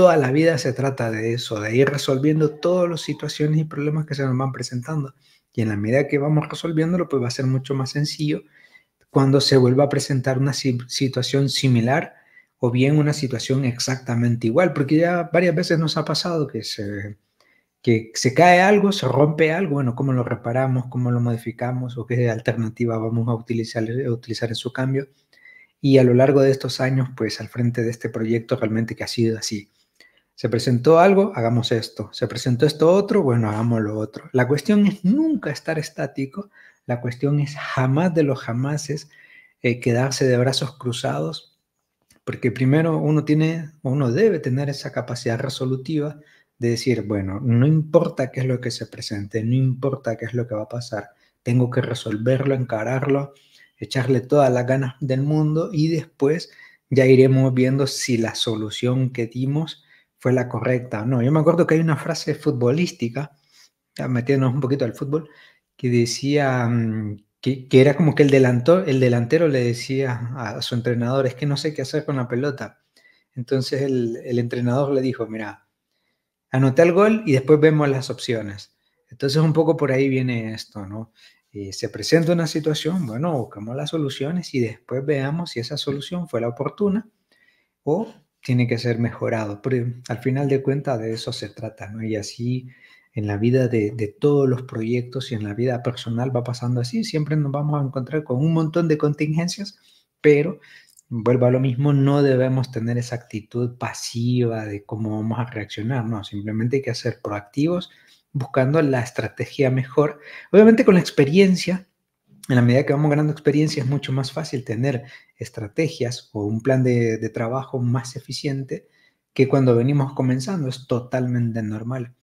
Toda la vida se trata de eso, de ir resolviendo todas las situaciones y problemas que se nos van presentando. Y en la medida que vamos resolviéndolo, pues va a ser mucho más sencillo cuando se vuelva a presentar una situación similar o bien una situación exactamente igual, porque ya varias veces nos ha pasado que se, que se cae algo, se rompe algo, bueno, cómo lo reparamos, cómo lo modificamos o qué alternativa vamos a utilizar, a eh, utilizar en su cambio. Y a lo largo de estos años, pues al frente de este proyecto realmente que ha sido así. Se presentó algo, hagamos esto. Se presentó esto otro, bueno, hagamos lo otro. La cuestión es nunca estar estático. La cuestión es jamás de los jamases eh, quedarse de brazos cruzados, porque primero uno tiene, uno debe tener esa capacidad resolutiva de decir, bueno, no importa qué es lo que se presente, no importa qué es lo que va a pasar, tengo que resolverlo, encararlo, echarle todas las ganas del mundo y después ya iremos viendo si la solución que dimos fue la correcta no. Yo me acuerdo que hay una frase futbolística, metiéndonos un poquito al fútbol, que decía mm, que, era como que el, el delantero le decía a su entrenador, es que no sé qué hacer con la pelota. Entonces el, entrenador le dijo, mira, anoté el gol y después vemos las opciones. Entonces un poco por ahí viene esto, ¿no? Eh, se presenta una situación, bueno, buscamos las soluciones y después veamos si esa solución fue la oportuna o tiene que ser mejorado. Pero al final de cuentas de eso se trata, ¿no? Y así en la vida de, de, todos los proyectos y en la vida personal va pasando así. Siempre nos vamos a encontrar con un montón de contingencias, pero vuelvo a lo mismo, no debemos tener esa actitud pasiva de cómo vamos a reaccionar, no, simplemente hay que ser proactivos buscando la estrategia mejor, obviamente con la experiencia en la medida que vamos ganando experiencia es mucho más fácil tener estrategias o un plan de, de trabajo más eficiente que cuando venimos comenzando. Es totalmente normal.